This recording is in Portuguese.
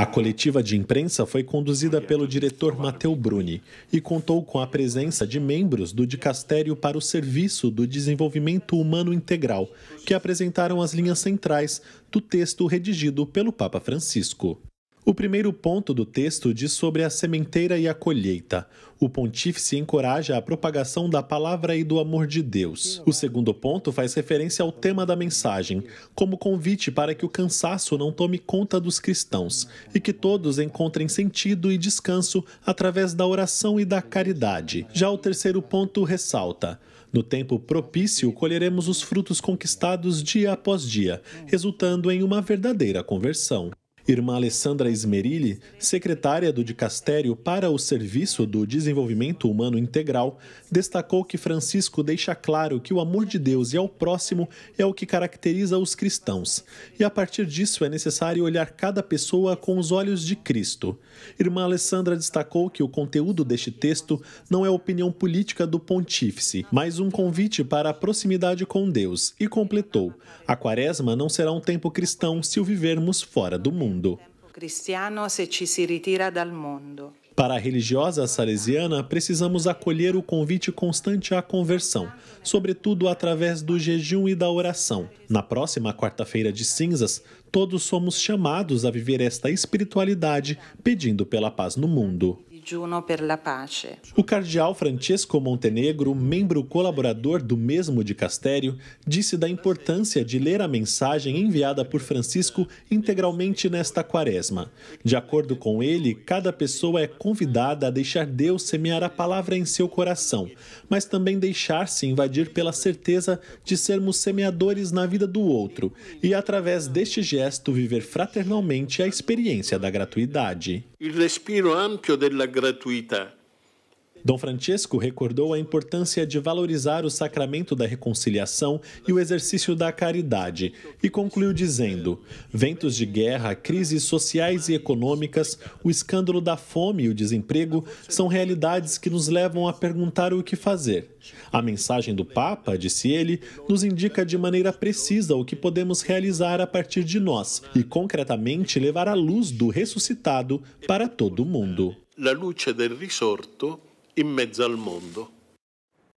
A coletiva de imprensa foi conduzida pelo diretor Mateu Bruni e contou com a presença de membros do Dicastério para o Serviço do Desenvolvimento Humano Integral, que apresentaram as linhas centrais do texto redigido pelo Papa Francisco. O primeiro ponto do texto diz sobre a sementeira e a colheita. O pontífice encoraja a propagação da palavra e do amor de Deus. O segundo ponto faz referência ao tema da mensagem, como convite para que o cansaço não tome conta dos cristãos e que todos encontrem sentido e descanso através da oração e da caridade. Já o terceiro ponto ressalta: no tempo propício, colheremos os frutos conquistados dia após dia, resultando em uma verdadeira conversão. Irmã Alessandra Esmerilli, secretária do Dicastério para o Serviço do Desenvolvimento Humano Integral, destacou que Francisco deixa claro que o amor de Deus e ao próximo é o que caracteriza os cristãos, e a partir disso é necessário olhar cada pessoa com os olhos de Cristo. Irmã Alessandra destacou que o conteúdo deste texto não é opinião política do pontífice, mas um convite para a proximidade com Deus, e completou: a quaresma não será um tempo cristão se o vivermos fora do mundo mundo. Para a religiosa salesiana, precisamos acolher o convite constante à conversão, sobretudo através do jejum e da oração. Na próxima quarta-feira de cinzas, todos somos chamados a viver esta espiritualidade, pedindo pela paz no mundo. O cardeal Francesco Montenegro, membro colaborador do mesmo de Castério, disse da importância de ler a mensagem enviada por Francisco integralmente nesta quaresma. De acordo com ele, cada pessoa é convidada a deixar Deus semear a palavra em seu coração, mas também deixar-se invadir pela certeza de sermos semeadores na vida do outro e, através deste gesto, viver fraternalmente a experiência da gratuidade. O respiro amplo da gratuita. Dom Francesco recordou a importância de valorizar o sacramento da reconciliação e o exercício da caridade e concluiu dizendo: ventos de guerra, crises sociais e econômicas, o escândalo da fome e o desemprego são realidades que nos levam a perguntar o que fazer. A mensagem do Papa, disse ele, nos indica de maneira precisa o que podemos realizar a partir de nós e concretamente levar a luz do ressuscitado para todo o mundo. La luce del risorto in mezzo al mondo.